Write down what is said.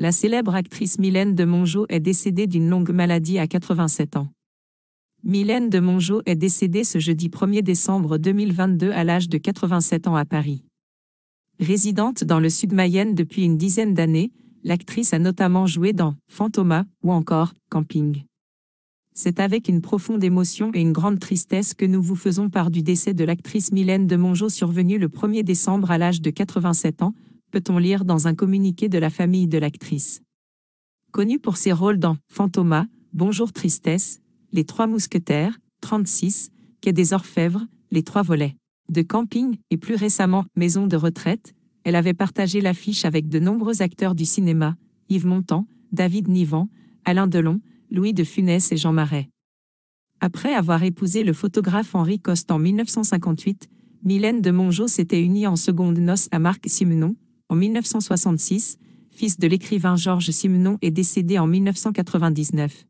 la célèbre actrice Mylène de Mongeau est décédée d'une longue maladie à 87 ans. Mylène de Mongeau est décédée ce jeudi 1er décembre 2022 à l'âge de 87 ans à Paris. Résidente dans le sud Mayenne depuis une dizaine d'années, l'actrice a notamment joué dans Fantoma ou encore Camping. C'est avec une profonde émotion et une grande tristesse que nous vous faisons part du décès de l'actrice Mylène de Mongeau survenue le 1er décembre à l'âge de 87 ans, peut-on lire dans un communiqué de la famille de l'actrice. Connue pour ses rôles dans Fantômas, Bonjour Tristesse, Les Trois Mousquetaires, 36, Quai des Orfèvres, Les Trois Volets, de Camping et plus récemment Maison de Retraite, elle avait partagé l'affiche avec de nombreux acteurs du cinéma, Yves Montand, David Nivan, Alain Delon, Louis de Funès et Jean Marais. Après avoir épousé le photographe Henri Coste en 1958, Mylène de Mongeau s'était unie en seconde noce à Marc Simenon, en 1966, fils de l'écrivain Georges Simenon est décédé en 1999.